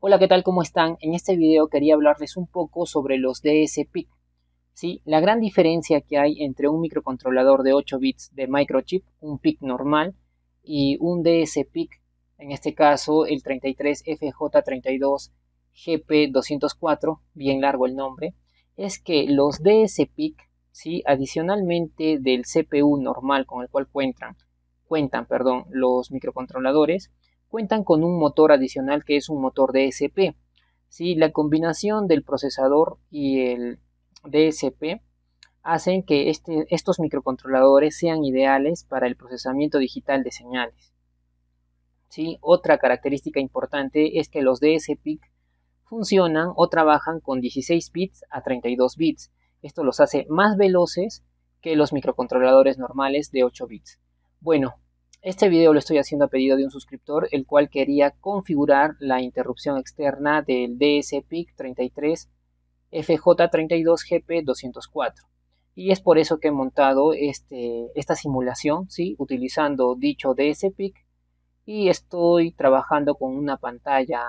Hola, ¿qué tal? ¿Cómo están? En este video quería hablarles un poco sobre los DSP. ¿sí? La gran diferencia que hay entre un microcontrolador de 8 bits de microchip, un PIC normal, y un DS-PIC, en este caso el 33FJ32GP204, bien largo el nombre, es que los DSP, ¿sí? adicionalmente del CPU normal con el cual cuentan, cuentan perdón, los microcontroladores, cuentan con un motor adicional que es un motor DSP. ¿sí? La combinación del procesador y el DSP hacen que este, estos microcontroladores sean ideales para el procesamiento digital de señales. Otra característica importante es que los DSP funcionan o trabajan con 16 bits a 32 bits. Esto los hace más veloces que los microcontroladores normales de 8 bits. Bueno, este video lo estoy haciendo a pedido de un suscriptor, el cual quería configurar la interrupción externa del DSPIC 33 FJ32GP204. Y es por eso que he montado este, esta simulación, ¿sí? utilizando dicho DSPIC. Y estoy trabajando con una pantalla,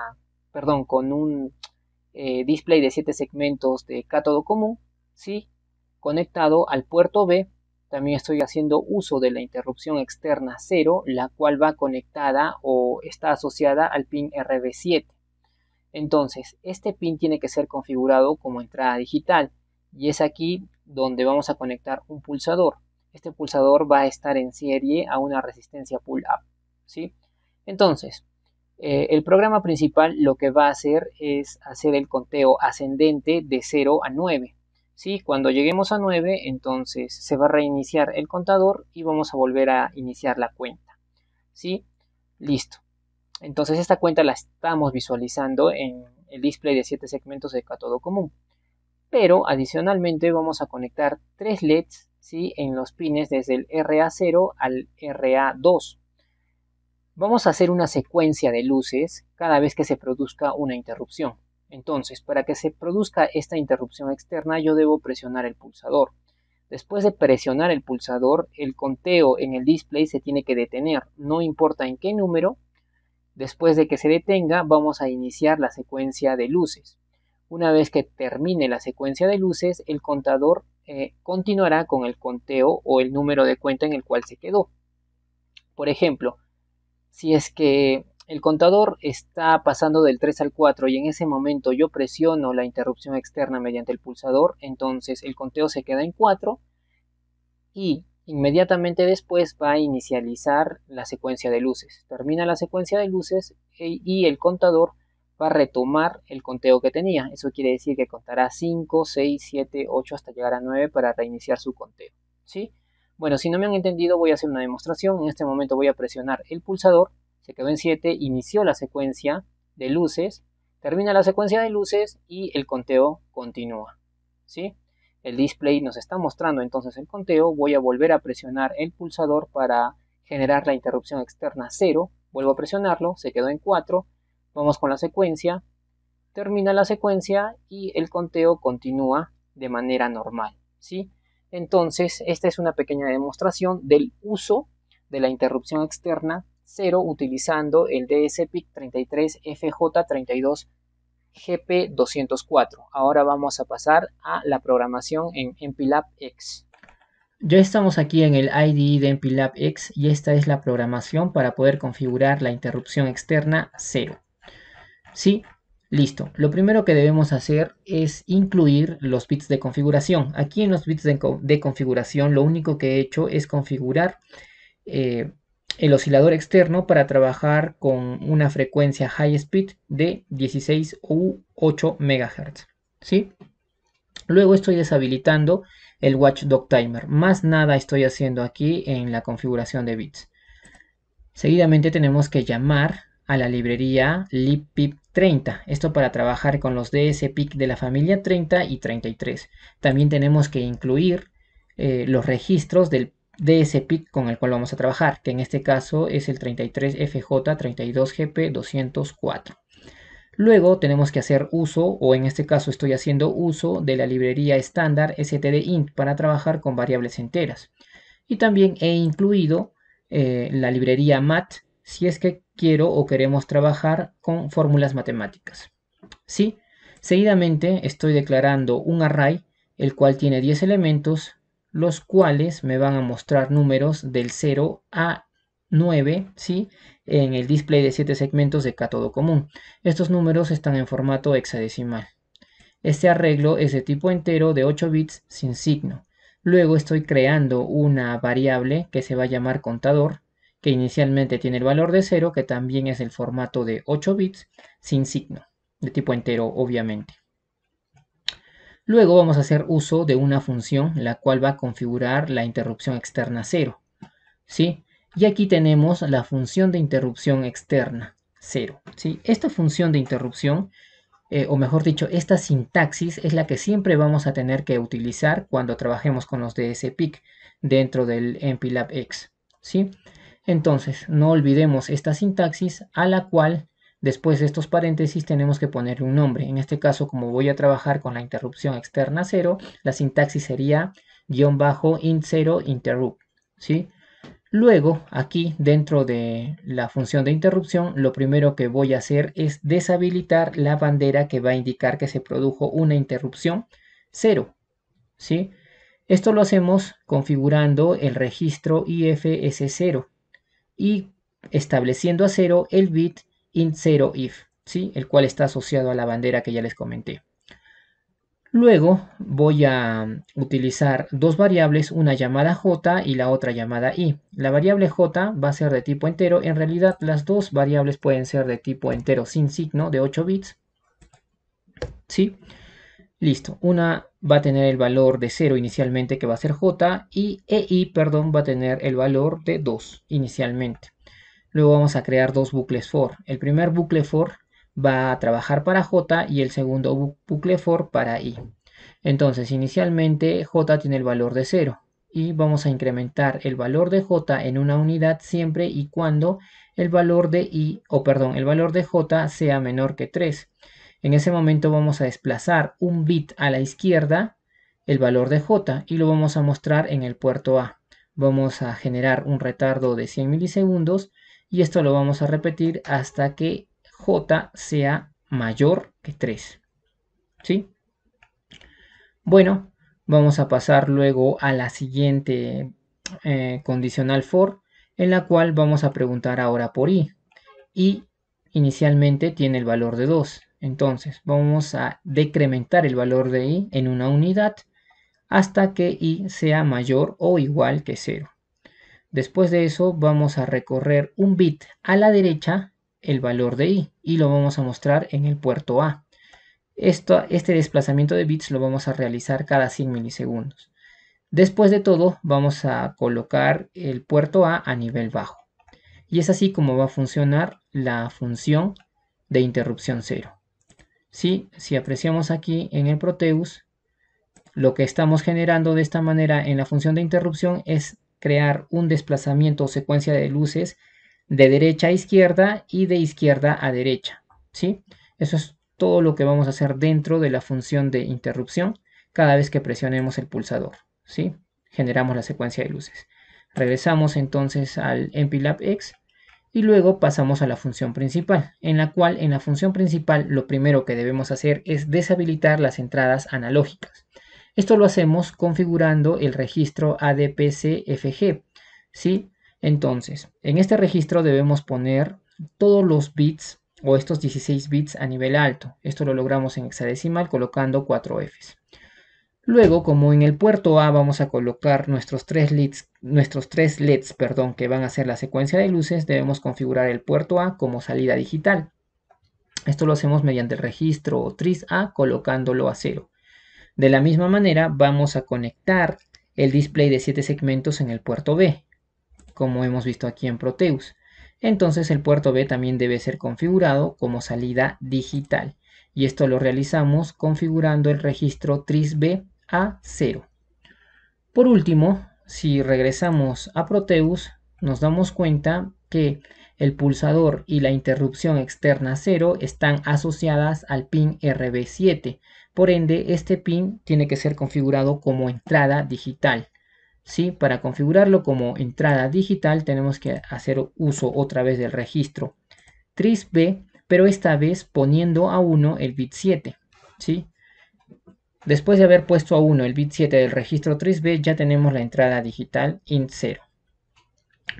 perdón, con un eh, display de 7 segmentos de cátodo común, ¿sí? conectado al puerto B también estoy haciendo uso de la interrupción externa 0, la cual va conectada o está asociada al pin RB7. Entonces, este pin tiene que ser configurado como entrada digital y es aquí donde vamos a conectar un pulsador. Este pulsador va a estar en serie a una resistencia pull-up. ¿sí? Entonces, eh, el programa principal lo que va a hacer es hacer el conteo ascendente de 0 a 9. Cuando lleguemos a 9, entonces se va a reiniciar el contador y vamos a volver a iniciar la cuenta, ¿sí? Listo. Entonces esta cuenta la estamos visualizando en el display de 7 segmentos de cátodo común. Pero adicionalmente vamos a conectar tres LEDs ¿sí? en los pines desde el RA0 al RA2. Vamos a hacer una secuencia de luces cada vez que se produzca una interrupción. Entonces, para que se produzca esta interrupción externa, yo debo presionar el pulsador. Después de presionar el pulsador, el conteo en el display se tiene que detener, no importa en qué número. Después de que se detenga, vamos a iniciar la secuencia de luces. Una vez que termine la secuencia de luces, el contador eh, continuará con el conteo o el número de cuenta en el cual se quedó. Por ejemplo, si es que el contador está pasando del 3 al 4 y en ese momento yo presiono la interrupción externa mediante el pulsador, entonces el conteo se queda en 4 y inmediatamente después va a inicializar la secuencia de luces. Termina la secuencia de luces e, y el contador va a retomar el conteo que tenía. Eso quiere decir que contará 5, 6, 7, 8 hasta llegar a 9 para reiniciar su conteo. ¿sí? Bueno, si no me han entendido voy a hacer una demostración. En este momento voy a presionar el pulsador se quedó en 7, inició la secuencia de luces, termina la secuencia de luces y el conteo continúa. ¿sí? El display nos está mostrando entonces el conteo, voy a volver a presionar el pulsador para generar la interrupción externa 0, vuelvo a presionarlo, se quedó en 4, vamos con la secuencia, termina la secuencia y el conteo continúa de manera normal. ¿sí? Entonces, esta es una pequeña demostración del uso de la interrupción externa 0 utilizando el DSPIC 33FJ32 GP204. Ahora vamos a pasar a la programación en MPLAB X. Ya estamos aquí en el IDE de MPLAB X y esta es la programación para poder configurar la interrupción externa 0. Sí, listo. Lo primero que debemos hacer es incluir los bits de configuración. Aquí en los bits de, configuración lo único que he hecho es configurar eh, el oscilador externo para trabajar con una frecuencia high speed de 16 u 8 MHz. ¿sí? Luego estoy deshabilitando el Watchdog Timer. Más nada estoy haciendo aquí en la configuración de bits. Seguidamente tenemos que llamar a la librería libpip30. Esto para trabajar con los DSPIC de la familia 30 y 33. También tenemos que incluir eh, los registros del de ese PIC con el cual vamos a trabajar, que en este caso es el 33FJ32GP204. Luego tenemos que hacer uso, o en este caso estoy haciendo uso, de la librería estándar stdint para trabajar con variables enteras. Y también he incluido eh, la librería mat si es que quiero o queremos trabajar con fórmulas matemáticas. ¿Sí? Seguidamente estoy declarando un array el cual tiene 10 elementos los cuales me van a mostrar números del 0 a 9, ¿sí? En el display de 7 segmentos de cátodo común. Estos números están en formato hexadecimal. Este arreglo es de tipo entero de 8 bits sin signo. Luego estoy creando una variable que se va a llamar contador, que inicialmente tiene el valor de 0, que también es el formato de 8 bits sin signo, de tipo entero obviamente. Luego vamos a hacer uso de una función la cual va a configurar la interrupción externa 0. ¿sí? Y aquí tenemos la función de interrupción externa 0. ¿sí? Esta función de interrupción, eh, o mejor dicho, esta sintaxis es la que siempre vamos a tener que utilizar cuando trabajemos con los DSPIC dentro del MPLAB X. ¿sí? Entonces, no olvidemos esta sintaxis a la cual Después de estos paréntesis tenemos que ponerle un nombre. En este caso, como voy a trabajar con la interrupción externa 0, la sintaxis sería guión bajo int 0 interrupt. Luego, aquí dentro de la función de interrupción, lo primero que voy a hacer es deshabilitar la bandera que va a indicar que se produjo una interrupción 0. ¿sí? Esto lo hacemos configurando el registro IFS0 y estableciendo a 0 el bit int 0 if, ¿sí? el cual está asociado a la bandera que ya les comenté. Luego voy a mm, utilizar dos variables, una llamada j y la otra llamada i. La variable j va a ser de tipo entero, en realidad las dos variables pueden ser de tipo entero sin signo de 8 bits. ¿Sí? Listo, una va a tener el valor de 0 inicialmente que va a ser j y e i perdón, va a tener el valor de 2 inicialmente. Luego vamos a crear dos bucles for. El primer bucle for va a trabajar para j y el segundo bucle for para i. Entonces inicialmente j tiene el valor de 0 y vamos a incrementar el valor de j en una unidad siempre y cuando el valor de i o perdón, el valor de j sea menor que 3. En ese momento vamos a desplazar un bit a la izquierda el valor de j y lo vamos a mostrar en el puerto A. Vamos a generar un retardo de 100 milisegundos y esto lo vamos a repetir hasta que j sea mayor que 3. ¿Sí? Bueno, vamos a pasar luego a la siguiente eh, condicional for, en la cual vamos a preguntar ahora por i. i inicialmente tiene el valor de 2. Entonces vamos a decrementar el valor de i en una unidad hasta que i sea mayor o igual que 0. Después de eso vamos a recorrer un bit a la derecha el valor de i y lo vamos a mostrar en el puerto A. Esto, este desplazamiento de bits lo vamos a realizar cada 100 milisegundos. Después de todo vamos a colocar el puerto A a nivel bajo. Y es así como va a funcionar la función de interrupción cero. Si apreciamos aquí en el Proteus, lo que estamos generando de esta manera en la función de interrupción es crear un desplazamiento o secuencia de luces de derecha a izquierda y de izquierda a derecha. ¿sí? Eso es todo lo que vamos a hacer dentro de la función de interrupción cada vez que presionemos el pulsador. ¿sí? Generamos la secuencia de luces. Regresamos entonces al MPLAB X y luego pasamos a la función principal, en la cual en la función principal lo primero que debemos hacer es deshabilitar las entradas analógicas. Esto lo hacemos configurando el registro ADPCFG. ¿sí? Entonces, en este registro debemos poner todos los bits o estos 16 bits a nivel alto. Esto lo logramos en hexadecimal colocando 4 Fs. Luego, como en el puerto A vamos a colocar nuestros tres, LEDs, nuestros tres LEDs perdón, que van a ser la secuencia de luces, debemos configurar el puerto A como salida digital. Esto lo hacemos mediante el registro 3 A colocándolo a 0. De la misma manera vamos a conectar el display de 7 segmentos en el puerto B, como hemos visto aquí en Proteus. Entonces el puerto B también debe ser configurado como salida digital. Y esto lo realizamos configurando el registro TRISB a 0. Por último, si regresamos a Proteus, nos damos cuenta que el pulsador y la interrupción externa 0 están asociadas al pin RB7 por ende, este pin tiene que ser configurado como entrada digital. ¿sí? Para configurarlo como entrada digital tenemos que hacer uso otra vez del registro 3B, pero esta vez poniendo a 1 el bit 7. ¿sí? Después de haber puesto a 1 el bit 7 del registro 3B, ya tenemos la entrada digital INT 0.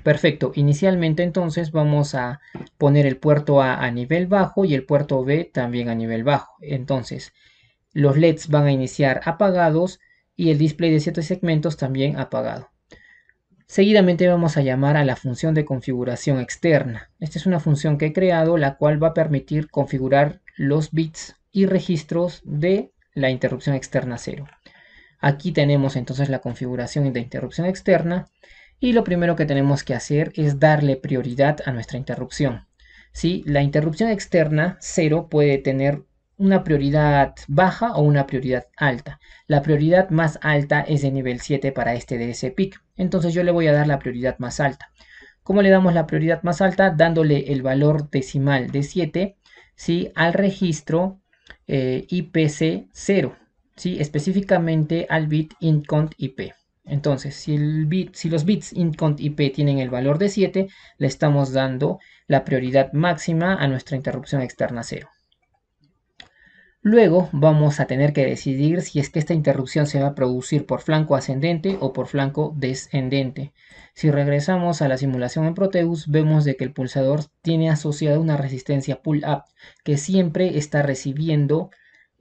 Perfecto, inicialmente entonces vamos a poner el puerto A a nivel bajo y el puerto B también a nivel bajo. Entonces, los LEDs van a iniciar apagados y el display de ciertos segmentos también apagado. Seguidamente vamos a llamar a la función de configuración externa. Esta es una función que he creado la cual va a permitir configurar los bits y registros de la interrupción externa 0. Aquí tenemos entonces la configuración de interrupción externa y lo primero que tenemos que hacer es darle prioridad a nuestra interrupción. Si La interrupción externa 0 puede tener una prioridad baja o una prioridad alta. La prioridad más alta es de nivel 7 para este DS PIC Entonces yo le voy a dar la prioridad más alta. ¿Cómo le damos la prioridad más alta? Dándole el valor decimal de 7 al registro eh, IPC0. Específicamente al bit incont IP. Entonces, si, el bit, si los bits incont IP tienen el valor de 7, le estamos dando la prioridad máxima a nuestra interrupción externa 0. Luego vamos a tener que decidir si es que esta interrupción se va a producir por flanco ascendente o por flanco descendente. Si regresamos a la simulación en Proteus, vemos de que el pulsador tiene asociada una resistencia pull-up que siempre está recibiendo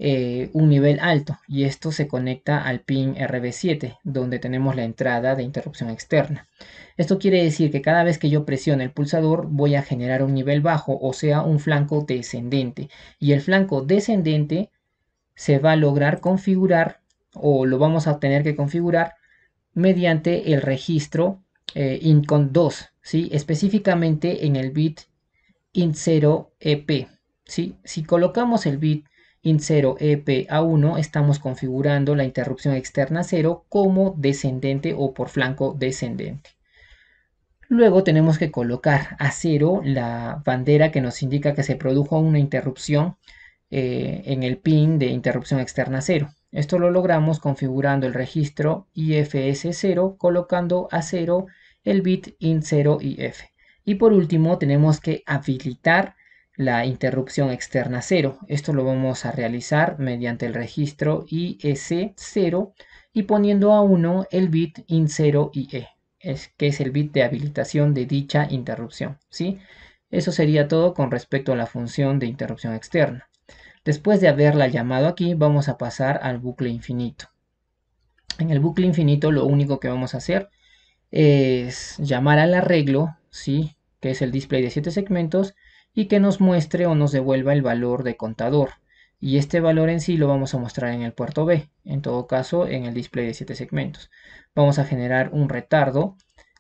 eh, un nivel alto y esto se conecta al pin RB7 donde tenemos la entrada de interrupción externa. Esto quiere decir que cada vez que yo presione el pulsador voy a generar un nivel bajo o sea un flanco descendente y el flanco descendente se va a lograr configurar o lo vamos a tener que configurar mediante el registro eh, INCON 2, ¿sí? específicamente en el bit INT0EP. E ¿sí? Si colocamos el bit In 0 EP A1 estamos configurando la interrupción externa 0 como descendente o por flanco descendente. Luego tenemos que colocar a 0 la bandera que nos indica que se produjo una interrupción eh, en el pin de interrupción externa 0. Esto lo logramos configurando el registro IFS0 colocando a 0 el bit IN0 IF. Y por último tenemos que habilitar la interrupción externa 0. Esto lo vamos a realizar mediante el registro IS0 y poniendo a 1 el bit IN0IE, es, que es el bit de habilitación de dicha interrupción. ¿sí? Eso sería todo con respecto a la función de interrupción externa. Después de haberla llamado aquí, vamos a pasar al bucle infinito. En el bucle infinito lo único que vamos a hacer es llamar al arreglo, ¿sí? que es el display de 7 segmentos, y que nos muestre o nos devuelva el valor de contador. Y este valor en sí lo vamos a mostrar en el puerto B, en todo caso en el display de 7 segmentos. Vamos a generar un retardo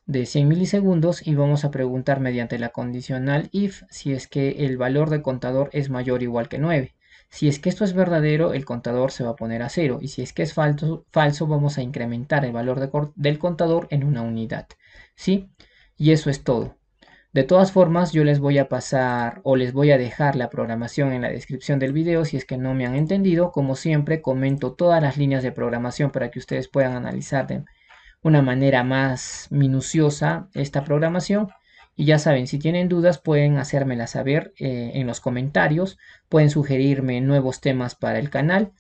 de 100 milisegundos y vamos a preguntar mediante la condicional if si es que el valor de contador es mayor o igual que 9. Si es que esto es verdadero, el contador se va a poner a 0 y si es que es falso, falso vamos a incrementar el valor del contador en una unidad. ¿Sí? Y eso es todo. De todas formas, yo les voy a pasar o les voy a dejar la programación en la descripción del video si es que no me han entendido. Como siempre, comento todas las líneas de programación para que ustedes puedan analizar de una manera más minuciosa esta programación. Y ya saben, si tienen dudas pueden hacérmela saber eh, en los comentarios, pueden sugerirme nuevos temas para el canal.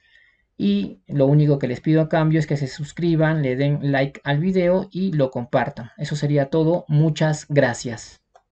Y lo único que les pido a cambio es que se suscriban, le den like al video y lo compartan. Eso sería todo. Muchas gracias.